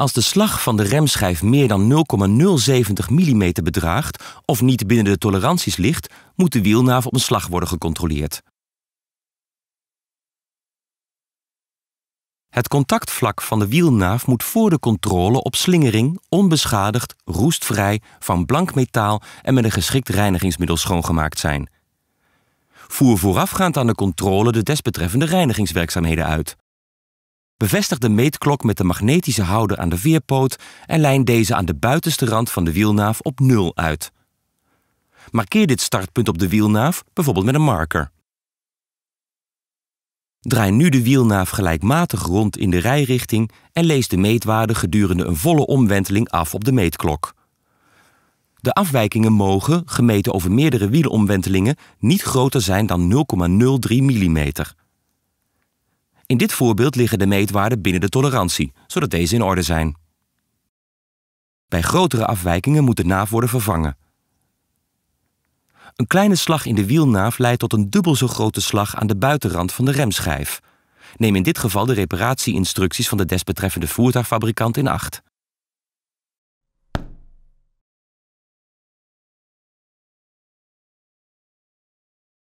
Als de slag van de remschijf meer dan 0,070 mm bedraagt of niet binnen de toleranties ligt, moet de wielnaaf op een slag worden gecontroleerd. Het contactvlak van de wielnaaf moet voor de controle op slingering onbeschadigd, roestvrij, van blank metaal en met een geschikt reinigingsmiddel schoongemaakt zijn. Voer voorafgaand aan de controle de desbetreffende reinigingswerkzaamheden uit bevestig de meetklok met de magnetische houder aan de veerpoot en lijn deze aan de buitenste rand van de wielnaaf op 0 uit. Markeer dit startpunt op de wielnaaf, bijvoorbeeld met een marker. Draai nu de wielnaaf gelijkmatig rond in de rijrichting en lees de meetwaarde gedurende een volle omwenteling af op de meetklok. De afwijkingen mogen, gemeten over meerdere wielomwentelingen, niet groter zijn dan 0,03 mm. In dit voorbeeld liggen de meetwaarden binnen de tolerantie, zodat deze in orde zijn. Bij grotere afwijkingen moet de naaf worden vervangen. Een kleine slag in de wielnaaf leidt tot een dubbel zo grote slag aan de buitenrand van de remschijf. Neem in dit geval de reparatieinstructies van de desbetreffende voertuigfabrikant in acht.